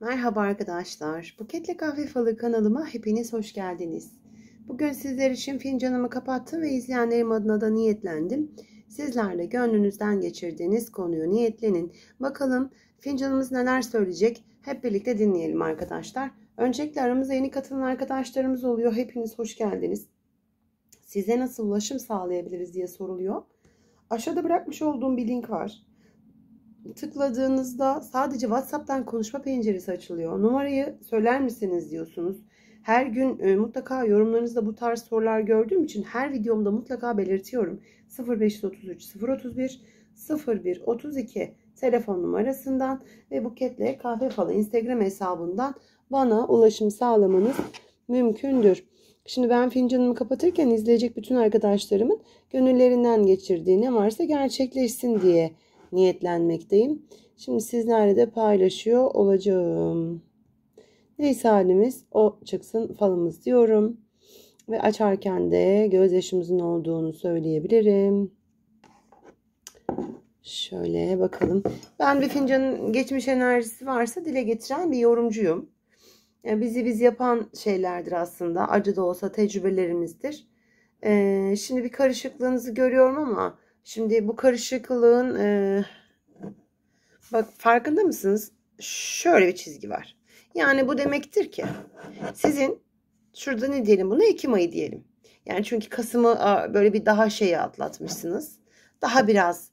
Merhaba arkadaşlar. Buketle Kahve Falı kanalıma hepiniz hoş geldiniz. Bugün sizler için fincanımı kapattım ve izleyenlerim adına da niyetlendim. Sizlerle gönlünüzden geçirdiğiniz konuyu niyetlenin. Bakalım fincanımız neler söyleyecek? Hep birlikte dinleyelim arkadaşlar. Öncelikle aramıza yeni katılan arkadaşlarımız oluyor. Hepiniz hoş geldiniz. Size nasıl ulaşım sağlayabiliriz diye soruluyor. Aşağıda bırakmış olduğum bir link var tıkladığınızda sadece WhatsApp'tan konuşma penceresi açılıyor. Numarayı söyler misiniz diyorsunuz. Her gün e, mutlaka yorumlarınızda bu tarz sorular gördüğüm için her videomda mutlaka belirtiyorum. 0533 031 0132 telefon numarasından ve Buket'le Kahve Falı Instagram hesabından bana ulaşım sağlamanız mümkündür. Şimdi ben fincanımı kapatırken izleyecek bütün arkadaşlarımın gönüllerinden geçirdiği ne varsa gerçekleşsin diye niyetlenmekteyim. Şimdi sizlerle de paylaşıyor olacağım. Neyse halimiz o çıksın falımız diyorum. Ve açarken de gözyaşımızın olduğunu söyleyebilirim. Şöyle bakalım. Ben bir fincanın geçmiş enerjisi varsa dile getiren bir yorumcuyum. Yani e, bizi biz yapan şeylerdir aslında. Acı da olsa tecrübelerimizdir. Ee, şimdi bir karışıklığınızı görüyorum ama Şimdi bu karışıklığın e, bak farkında mısınız? Şöyle bir çizgi var. Yani bu demektir ki sizin şurada ne diyelim bunu Ekim ayı diyelim. Yani çünkü Kasım'ı böyle bir daha şeyi atlatmışsınız. Daha biraz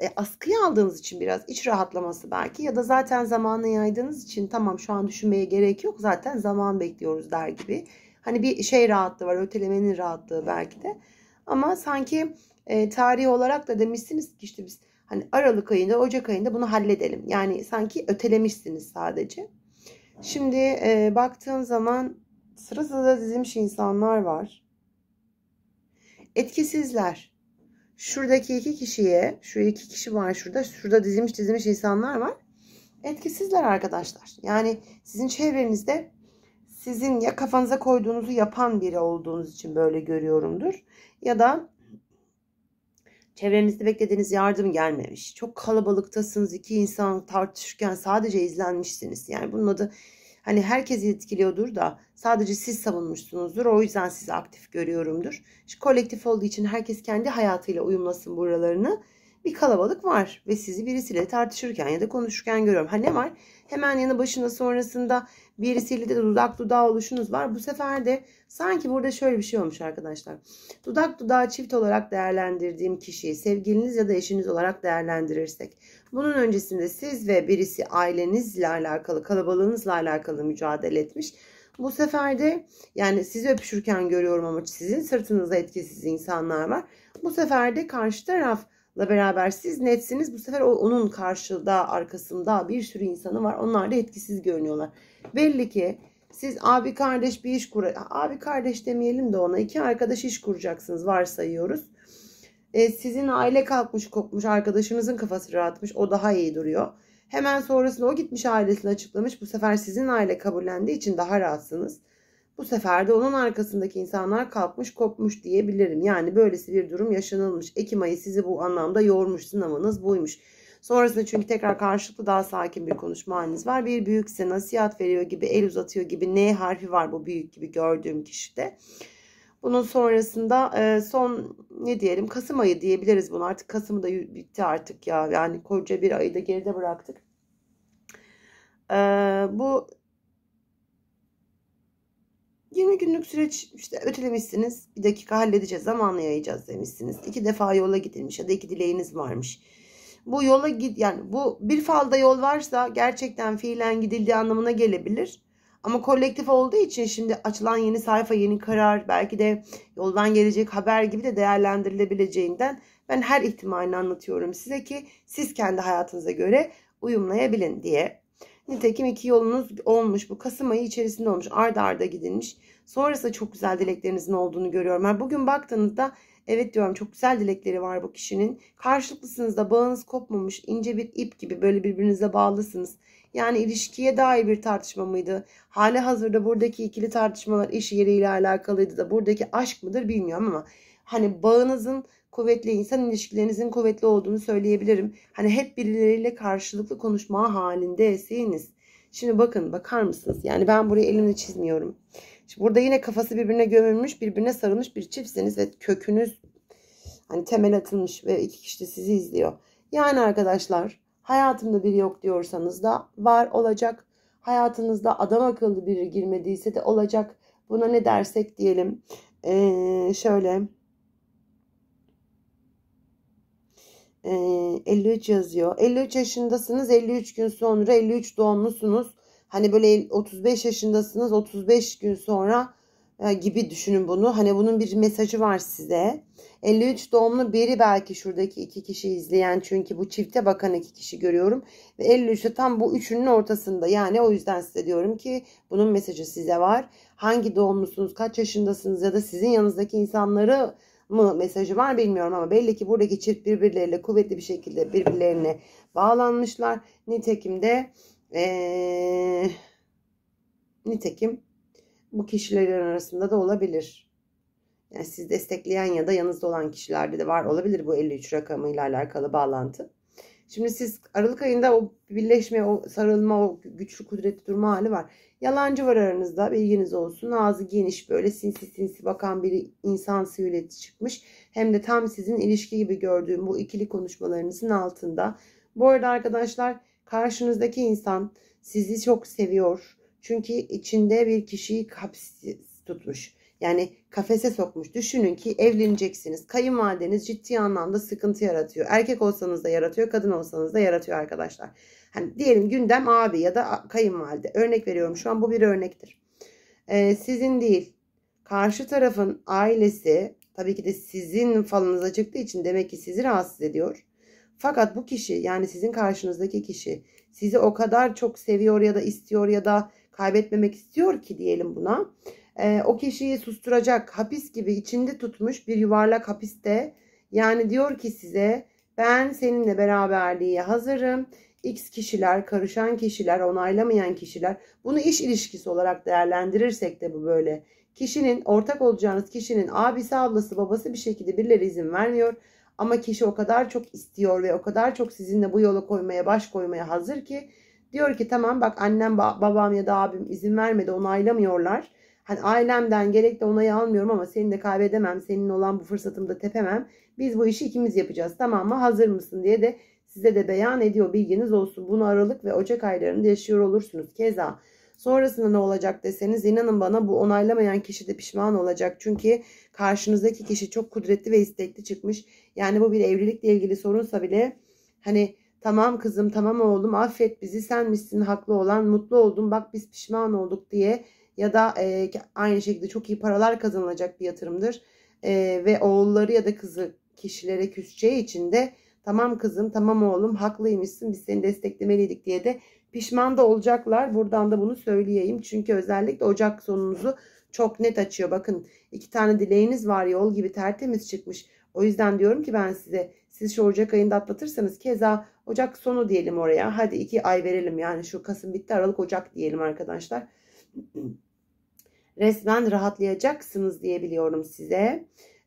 e, askıya aldığınız için biraz iç rahatlaması belki ya da zaten zamanla yaydığınız için tamam şu an düşünmeye gerek yok zaten zaman bekliyoruz der gibi. Hani bir şey rahatlığı var ötelemenin rahatlığı belki de ama sanki e, tarihi olarak da demişsiniz ki işte biz hani Aralık ayında Ocak ayında bunu halledelim. Yani sanki ötelemişsiniz sadece. Şimdi e, baktığım zaman sıra sıra dizilmiş insanlar var. Etkisizler. Şuradaki iki kişiye, şu iki kişi var şurada, şurada dizilmiş dizilmiş insanlar var. Etkisizler arkadaşlar. Yani sizin çevrenizde sizin ya kafanıza koyduğunuzu yapan biri olduğunuz için böyle görüyorumdur. Ya da Çevrenizde beklediğiniz yardım gelmemiş. Çok kalabalıktasınız. iki insan tartışırken sadece izlenmişsiniz. Yani bunun adı hani herkes etkiliyordur da sadece siz savunmuşsunuzdur. O yüzden sizi aktif görüyorumdur. Şu kolektif olduğu için herkes kendi hayatıyla uyumlasın buralarını bir kalabalık var ve sizi birisiyle tartışırken ya da konuşurken görüyorum. Ha ne var? Hemen yanı başında sonrasında birisiyle de dudak dudağı oluşunuz var. Bu sefer de sanki burada şöyle bir şey olmuş arkadaşlar. Dudak dudağı çift olarak değerlendirdiğim kişiyi sevgiliniz ya da eşiniz olarak değerlendirirsek. Bunun öncesinde siz ve birisi ailenizle alakalı, kalabalığınızla alakalı mücadele etmiş. Bu sefer de yani sizi öpüşürken görüyorum ama sizin sırtınızda etkisiz insanlar var. Bu sefer de karşı taraf beraber siz netsiniz. Bu sefer onun karşılığında arkasında bir sürü insanı var. Onlar da etkisiz görünüyorlar. Belli ki siz abi kardeş bir iş kur abi kardeş demeyelim de ona iki arkadaş iş kuracaksınız varsayıyoruz. E, sizin aile kalkmış kopmuş arkadaşınızın kafası rahatmış o daha iyi duruyor. Hemen sonrasında o gitmiş ailesini açıklamış bu sefer sizin aile kabullendiği için daha rahatsınız. Bu sefer de onun arkasındaki insanlar kalkmış kopmuş diyebilirim. Yani böylesi bir durum yaşanılmış. Ekim ayı sizi bu anlamda yormuş sınamanız buymuş. Sonrasında çünkü tekrar karşılıklı daha sakin bir konuşma haliniz var. Bir büyük size nasihat veriyor gibi el uzatıyor gibi ne harfi var bu büyük gibi gördüğüm kişide. Bunun sonrasında e, son ne diyelim Kasım ayı diyebiliriz bunu artık Kasım'ı da bitti artık ya yani koca bir ayı da geride bıraktık. E, bu 20 günlük süreç işte ötelemişsiniz. Bir dakika halledeceğiz zamanla yayacağız demişsiniz. İki defa yola gidilmiş ya da iki dileğiniz varmış. Bu yola git yani bu bir falda yol varsa gerçekten fiilen gidildiği anlamına gelebilir. Ama kolektif olduğu için şimdi açılan yeni sayfa, yeni karar, belki de yoldan gelecek haber gibi de değerlendirilebileceğinden ben her ihtimalini anlatıyorum size ki siz kendi hayatınıza göre uyumlayabilin diye Nitekim iki yolunuz olmuş. Bu Kasım ayı içerisinde olmuş. Arda arda gidilmiş. Sonrasında çok güzel dileklerinizin olduğunu görüyorum. Ben bugün baktığınızda evet diyorum çok güzel dilekleri var bu kişinin. Karşılıklısınız da bağınız kopmamış. ince bir ip gibi böyle birbirinize bağlısınız. Yani ilişkiye dair bir tartışma mıydı? Hali hazırda buradaki ikili tartışmalar iş yeriyle alakalıydı da buradaki aşk mıdır bilmiyorum ama hani bağınızın kuvvetli insan ilişkilerinizin kuvvetli olduğunu söyleyebilirim. Hani hep birileriyle karşılıklı konuşma halindesiniz. Şimdi bakın bakar mısınız? Yani ben burayı elimle çizmiyorum. Şimdi burada yine kafası birbirine gömülmüş, birbirine sarılmış bir çiftsiniz ve kökünüz hani temel atılmış ve iki kişi de sizi izliyor. Yani arkadaşlar hayatımda biri yok diyorsanız da var olacak. Hayatınızda adam akıllı biri girmediyse de olacak. Buna ne dersek diyelim. Ee, şöyle 53 ee, yazıyor. 53 yaşındasınız 53 gün sonra 53 doğumlusunuz. Hani böyle 35 yaşındasınız 35 gün sonra e, gibi düşünün bunu. Hani bunun bir mesajı var size. 53 doğumlu biri belki şuradaki iki kişi izleyen çünkü bu çifte bakan iki kişi görüyorum. Ve 53'te tam bu üçünün ortasında yani o yüzden size diyorum ki bunun mesajı size var. Hangi doğumlusunuz kaç yaşındasınız ya da sizin yanınızdaki insanları mı mesajı var bilmiyorum ama belli ki buradaki çift birbirleriyle kuvvetli bir şekilde birbirlerine bağlanmışlar. Nitekim de ee, nitekim bu kişilerin arasında da olabilir. Yani siz destekleyen ya da yanınızda olan kişilerde de var olabilir bu 53 rakamıyla alakalı bağlantı. Şimdi siz Aralık ayında o birleşme, o sarılma, o güçlü kudretli durma hali var. Yalancı var aranızda bilginiz olsun. Ağzı geniş böyle sinsi sinsi bakan bir insan silüeti çıkmış. Hem de tam sizin ilişki gibi gördüğüm bu ikili konuşmalarınızın altında. Bu arada arkadaşlar karşınızdaki insan sizi çok seviyor. Çünkü içinde bir kişiyi hapis tutmuş. Yani kafese sokmuş. Düşünün ki evleneceksiniz. Kayınvalideniz ciddi anlamda sıkıntı yaratıyor. Erkek olsanız da yaratıyor, kadın olsanız da yaratıyor arkadaşlar. Hani diyelim gündem abi ya da kayınvalide. Örnek veriyorum şu an bu bir örnektir. Ee, sizin değil. Karşı tarafın ailesi tabii ki de sizin falınıza çıktığı için demek ki sizi rahatsız ediyor. Fakat bu kişi yani sizin karşınızdaki kişi sizi o kadar çok seviyor ya da istiyor ya da kaybetmemek istiyor ki diyelim buna e, o kişiyi susturacak hapis gibi içinde tutmuş bir yuvarlak hapiste yani diyor ki size ben seninle beraberliğe hazırım. X kişiler, karışan kişiler, onaylamayan kişiler bunu iş ilişkisi olarak değerlendirirsek de bu böyle. Kişinin ortak olacağınız kişinin abisi, ablası, babası bir şekilde birileri izin vermiyor. Ama kişi o kadar çok istiyor ve o kadar çok sizinle bu yola koymaya, baş koymaya hazır ki diyor ki tamam bak annem, babam ya da abim izin vermedi, onaylamıyorlar hani ailemden de onayı almıyorum ama seni de kaybedemem. Senin olan bu fırsatımı da tepemem. Biz bu işi ikimiz yapacağız tamam mı? Hazır mısın diye de size de beyan ediyor bilginiz olsun. Bunu Aralık ve Ocak aylarında yaşıyor olursunuz. Keza sonrasında ne olacak deseniz inanın bana bu onaylamayan kişi de pişman olacak. Çünkü karşınızdaki kişi çok kudretli ve istekli çıkmış. Yani bu bir evlilikle ilgili sorunsa bile hani tamam kızım tamam oğlum affet bizi sen misin haklı olan mutlu oldum bak biz pişman olduk diye ya da e, aynı şekilde çok iyi paralar kazanılacak bir yatırımdır. E, ve oğulları ya da kızı kişilere küseceği için de tamam kızım tamam oğlum haklıymışsın biz seni desteklemeliydik diye de pişman da olacaklar. Buradan da bunu söyleyeyim. Çünkü özellikle Ocak sonunuzu çok net açıyor. Bakın iki tane dileğiniz var yol gibi tertemiz çıkmış. O yüzden diyorum ki ben size siz şu Ocak ayında atlatırsanız keza Ocak sonu diyelim oraya. Hadi iki ay verelim yani şu Kasım bitti Aralık Ocak diyelim arkadaşlar. resmen rahatlayacaksınız diyebiliyorum size.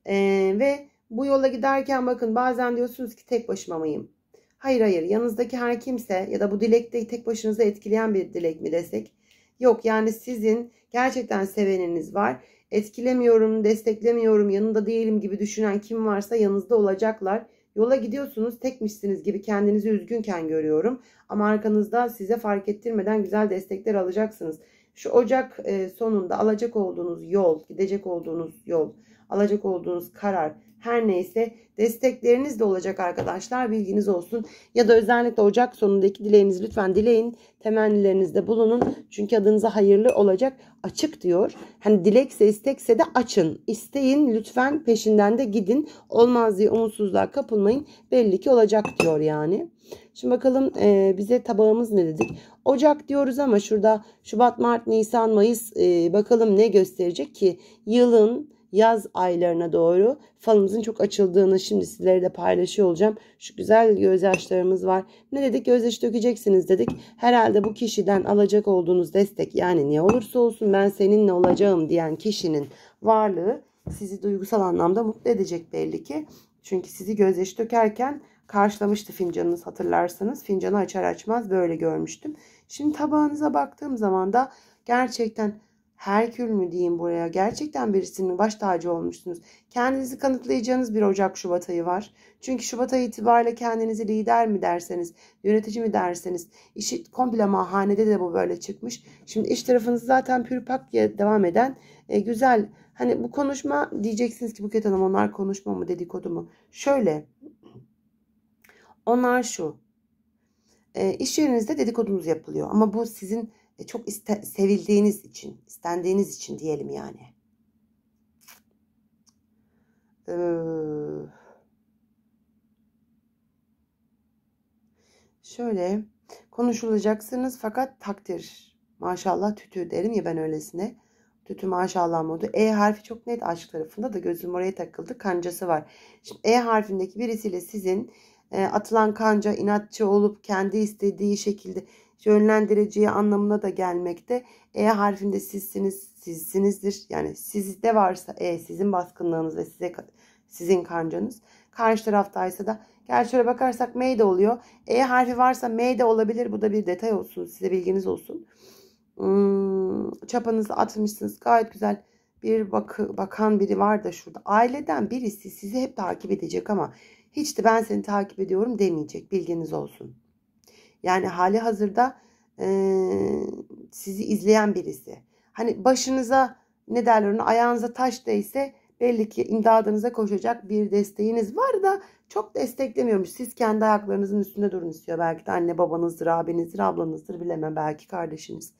Ee, ve bu yola giderken bakın bazen diyorsunuz ki tek başıma mıyım? Hayır hayır yanınızdaki her kimse ya da bu dilekte tek başınıza etkileyen bir dilek mi desek? Yok yani sizin gerçekten seveniniz var. Etkilemiyorum, desteklemiyorum, yanında değilim gibi düşünen kim varsa yanınızda olacaklar. Yola gidiyorsunuz tekmişsiniz gibi kendinizi üzgünken görüyorum. Ama arkanızda size fark ettirmeden güzel destekler alacaksınız. Şu Ocak e, sonunda alacak olduğunuz yol, gidecek olduğunuz yol, alacak olduğunuz karar her neyse destekleriniz de olacak arkadaşlar bilginiz olsun. Ya da özellikle Ocak sonundaki dileğiniz lütfen dileyin. Temennilerinizde bulunun. Çünkü adınıza hayırlı olacak açık diyor. Hani dilekse istekse de açın. İsteyin lütfen peşinden de gidin. Olmaz diye umutsuzluğa kapılmayın. Belli ki olacak diyor yani. Şimdi bakalım e, bize tabağımız ne dedik. Ocak diyoruz ama şurada Şubat, Mart, Nisan, Mayıs e, bakalım ne gösterecek ki yılın yaz aylarına doğru falımızın çok açıldığını şimdi sizlere de paylaşıyor olacağım. Şu güzel gözyaşlarımız var. Ne dedik? Gözyaşı dökeceksiniz dedik. Herhalde bu kişiden alacak olduğunuz destek yani ne olursa olsun ben seninle olacağım diyen kişinin varlığı sizi duygusal anlamda mutlu edecek belli ki. Çünkü sizi gözyaşı dökerken karşılamıştı fincanınız hatırlarsanız. Fincanı açar açmaz böyle görmüştüm. Şimdi tabağınıza baktığım zaman da gerçekten Herkül mü diyeyim buraya? Gerçekten birisinin baş tacı olmuşsunuz. Kendinizi kanıtlayacağınız bir Ocak Şubat ayı var. Çünkü Şubat ayı itibariyle kendinizi lider mi derseniz, yönetici mi derseniz, işi komple mahanede de bu böyle çıkmış. Şimdi iş tarafınız zaten pürpak diye devam eden e, güzel. Hani bu konuşma diyeceksiniz ki Buket Hanım onlar konuşma mı dedikodu mu? Şöyle. Onlar şu. E, iş yerinizde dedikodunuz yapılıyor. Ama bu sizin e, çok iste, sevildiğiniz için, istendiğiniz için diyelim yani. Ee, şöyle konuşulacaksınız fakat takdir maşallah tütü derim ya ben öylesine. Tütü maşallah modu. E harfi çok net aşk tarafında da gözüm oraya takıldı. Kancası var. Şimdi E harfindeki birisiyle sizin e, atılan kanca inatçı olup kendi istediği şekilde yönlendireceği anlamına da gelmekte. E harfinde sizsiniz, sizsinizdir. Yani sizde varsa E sizin baskınlığınız ve size sizin kancanız. Karşı taraftaysa da gerçi şöyle bakarsak M de oluyor. E harfi varsa M de olabilir. Bu da bir detay olsun. Size bilginiz olsun. Hmm, çapanızı atmışsınız. Gayet güzel bir bak bakan biri var da şurada. Aileden birisi sizi hep takip edecek ama hiç de ben seni takip ediyorum demeyecek bilginiz olsun. Yani hali hazırda e, sizi izleyen birisi. Hani başınıza ne derler ona ayağınıza taş değse belli ki imdadınıza koşacak bir desteğiniz var da çok desteklemiyormuş. Siz kendi ayaklarınızın üstünde durun istiyor. Belki de anne babanızdır, abinizdir, ablanızdır bilemem. Belki kardeşiniz.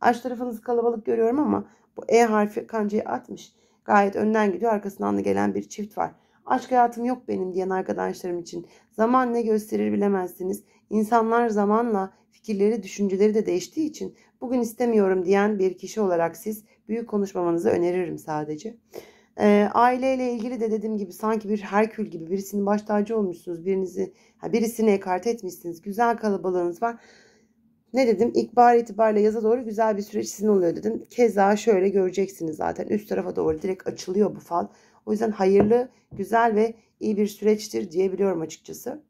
Aç tarafınızı kalabalık görüyorum ama bu E harfi kancayı atmış. Gayet önden gidiyor. Arkasından da gelen bir çift var. Aşk hayatım yok benim diyen arkadaşlarım için. Zaman ne gösterir bilemezsiniz. İnsanlar zamanla fikirleri, düşünceleri de değiştiği için bugün istemiyorum diyen bir kişi olarak siz büyük konuşmamanızı öneririm sadece. E, aileyle ilgili de dediğim gibi sanki bir Herkül gibi birisinin baş tacı olmuşsunuz. Birinizi, birisini ekart etmişsiniz. Güzel kalabalığınız var ne dedim İkbar itibariyle yaza doğru güzel bir süreç sizin oluyor dedim. Keza şöyle göreceksiniz zaten üst tarafa doğru direkt açılıyor bu fal. O yüzden hayırlı, güzel ve iyi bir süreçtir diyebiliyorum açıkçası.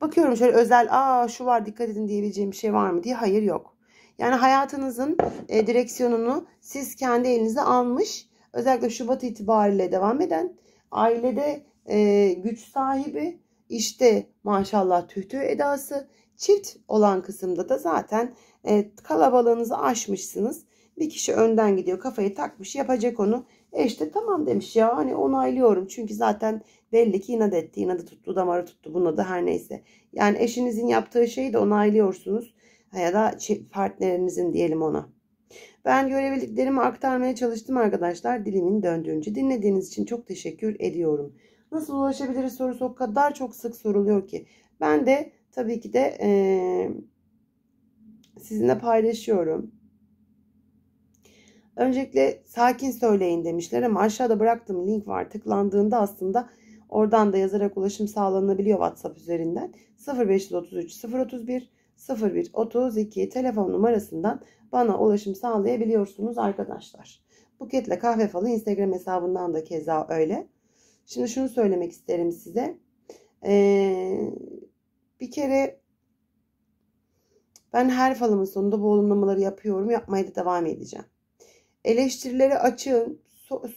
Bakıyorum şöyle özel aa şu var dikkat edin diyebileceğim bir şey var mı diye hayır yok. Yani hayatınızın e, direksiyonunu siz kendi elinize almış özellikle Şubat itibariyle devam eden ailede e, güç sahibi işte maşallah tühtü edası çift olan kısımda da zaten e, kalabalığınızı aşmışsınız. Bir kişi önden gidiyor kafayı takmış yapacak onu. E işte tamam demiş ya hani onaylıyorum. Çünkü zaten belli ki inat etti. inadı tuttu damarı tuttu buna da her neyse. Yani eşinizin yaptığı şeyi de onaylıyorsunuz. Ya da partnerinizin diyelim ona. Ben görebildiklerimi aktarmaya çalıştım arkadaşlar. Dilimin döndüğünce dinlediğiniz için çok teşekkür ediyorum. Nasıl ulaşabiliriz sorusu o kadar çok sık soruluyor ki. Ben de tabii ki de e, sizinle paylaşıyorum. Öncelikle sakin söyleyin demişler ama aşağıda bıraktığım link var. Tıklandığında aslında oradan da yazarak ulaşım sağlanabiliyor WhatsApp üzerinden. 0533 031 01 32 telefon numarasından bana ulaşım sağlayabiliyorsunuz arkadaşlar. Buketle kahve falı Instagram hesabından da keza öyle. Şimdi şunu söylemek isterim size. Ee, bir kere ben her falımın sonunda bu olumlamaları yapıyorum. Yapmaya da devam edeceğim eleştirilere açığım.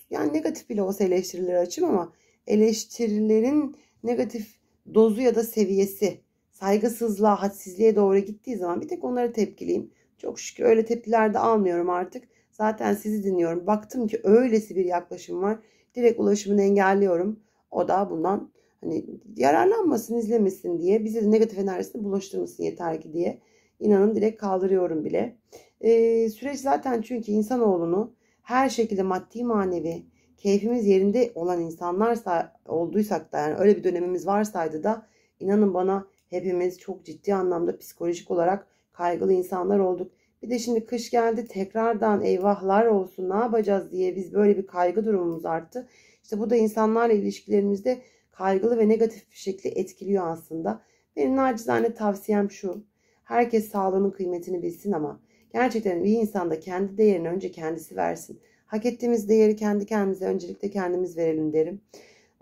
Yani negatif bile olsa eleştirilere açığım ama eleştirilerin negatif dozu ya da seviyesi saygısızlığa, hadsizliğe doğru gittiği zaman bir tek onlara tepkiliyim. Çok şükür öyle tepkiler de almıyorum artık. Zaten sizi dinliyorum. Baktım ki öylesi bir yaklaşım var. Direkt ulaşımını engelliyorum. O da bundan hani yararlanmasın, izlemesin diye. Bize de negatif enerjisini bulaştırmasın yeter ki diye. İnanın direkt kaldırıyorum bile e, süreç zaten çünkü insanoğlunu her şekilde maddi manevi keyfimiz yerinde olan insanlar olduysak da yani öyle bir dönemimiz varsaydı da inanın bana hepimiz çok ciddi anlamda psikolojik olarak kaygılı insanlar olduk. Bir de şimdi kış geldi tekrardan eyvahlar olsun ne yapacağız diye biz böyle bir kaygı durumumuz arttı. İşte bu da insanlarla ilişkilerimizde kaygılı ve negatif bir şekilde etkiliyor aslında. Benim nacizane tavsiyem şu. Herkes sağlığının kıymetini bilsin ama Gerçekten bir insanda kendi değerini önce kendisi versin. Hak ettiğimiz değeri kendi kendimize öncelikle kendimiz verelim derim.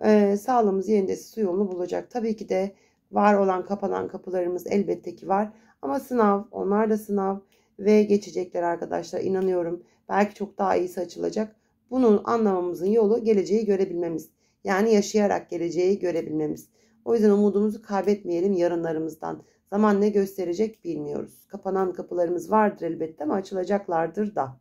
Ee, sağlığımız yerinde su yolunu bulacak. Tabii ki de var olan kapanan kapılarımız elbette ki var. Ama sınav onlar da sınav ve geçecekler arkadaşlar inanıyorum. Belki çok daha iyisi açılacak. Bunun anlamamızın yolu geleceği görebilmemiz. Yani yaşayarak geleceği görebilmemiz. O yüzden umudumuzu kaybetmeyelim yarınlarımızdan. Zaman ne gösterecek bilmiyoruz. Kapanan kapılarımız vardır elbette ama açılacaklardır da.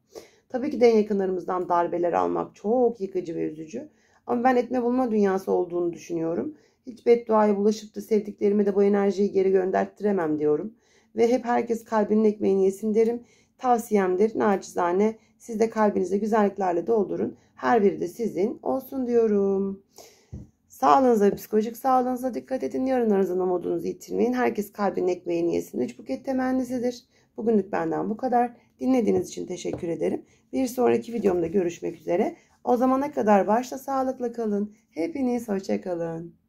Tabii ki de yakınlarımızdan darbeler almak çok yıkıcı ve üzücü. Ama ben etme bulma dünyası olduğunu düşünüyorum. Hiç bedduaya bulaşıp da sevdiklerime de bu enerjiyi geri gönderttiremem diyorum. Ve hep herkes kalbinin ekmeğini yesin derim. Tavsiyemdir nacizane. siz de kalbinizi güzelliklerle doldurun. Her biri de sizin olsun diyorum. Sağlığınıza, psikolojik sağlığınıza dikkat edin. Yarınlarınızın umudunuzu yitirmeyin. Herkes kalbin ekmeğini yesin. Üç buket temennisidir. Bugünlük benden bu kadar. Dinlediğiniz için teşekkür ederim. Bir sonraki videomda görüşmek üzere. O zamana kadar başta sağlıkla kalın. Hepiniz hoşçakalın.